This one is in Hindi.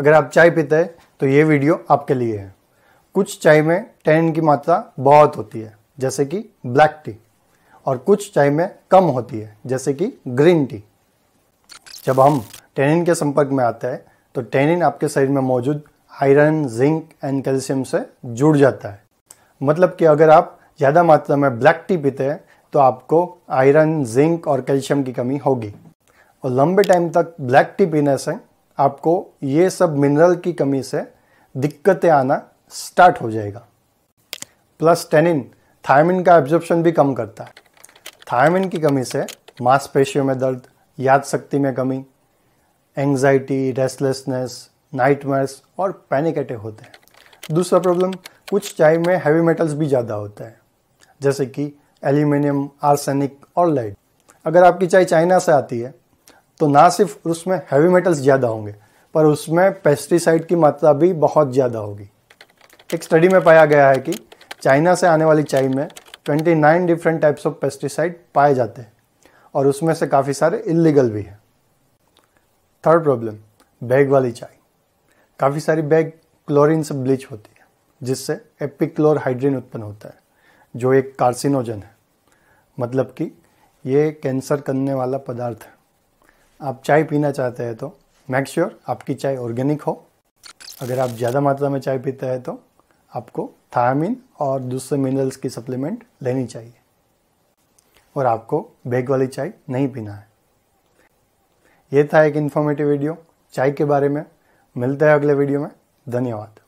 अगर आप चाय पीते हैं तो ये वीडियो आपके लिए है कुछ चाय में टैन की मात्रा बहुत होती है जैसे कि ब्लैक टी और कुछ चाय में कम होती है जैसे कि ग्रीन टी जब हम टेनिन के संपर्क में आते हैं तो टेनिन आपके शरीर में मौजूद आयरन जिंक एंड कैल्शियम से जुड़ जाता है मतलब कि अगर आप ज़्यादा मात्रा में ब्लैक टी पीते हैं तो आपको आयरन जिंक और कैल्शियम की कमी होगी और लंबे टाइम तक ब्लैक टी पीने से आपको ये सब मिनरल की कमी से दिक्कतें आना स्टार्ट हो जाएगा प्लस टेनिन थायमिन का एब्जॉर्प्शन भी कम करता है थायमिन की कमी से मांसपेशियों में दर्द याद शक्ति में कमी एंग्जाइटी रेस्टलेसनेस नाइटमेयर्स और पैनिक अटैक होते हैं दूसरा प्रॉब्लम कुछ चाय में हैवी मेटल्स भी ज़्यादा होते हैं जैसे कि एल्यूमिनियम आर्सेनिक और लाइट अगर आपकी चाय चाइना से आती है तो ना सिर्फ उसमें हैवी मेटल्स ज़्यादा होंगे पर उसमें पेस्टिसाइड की मात्रा भी बहुत ज़्यादा होगी एक स्टडी में पाया गया है कि चाइना से आने वाली चाय में 29 डिफरेंट टाइप्स ऑफ पेस्टिसाइड पाए जाते हैं और उसमें से काफ़ी सारे इलीगल भी हैं थर्ड प्रॉब्लम बैग वाली चाय काफ़ी सारी बैग क्लोरीन से ब्लीच होती है जिससे एपिक्लोरहाइड्रीन उत्पन्न होता है जो एक कार्सिनोजन है मतलब कि ये कैंसर करने वाला पदार्थ है आप चाय पीना चाहते हैं तो मैक श्योर sure आपकी चाय ऑर्गेनिक हो अगर आप ज़्यादा मात्रा में चाय पीते हैं तो आपको थायामिन और दूसरे मिनरल्स की सप्लीमेंट लेनी चाहिए और आपको बैग वाली चाय नहीं पीना है ये था एक इन्फॉर्मेटिव वीडियो चाय के बारे में मिलते हैं अगले वीडियो में धन्यवाद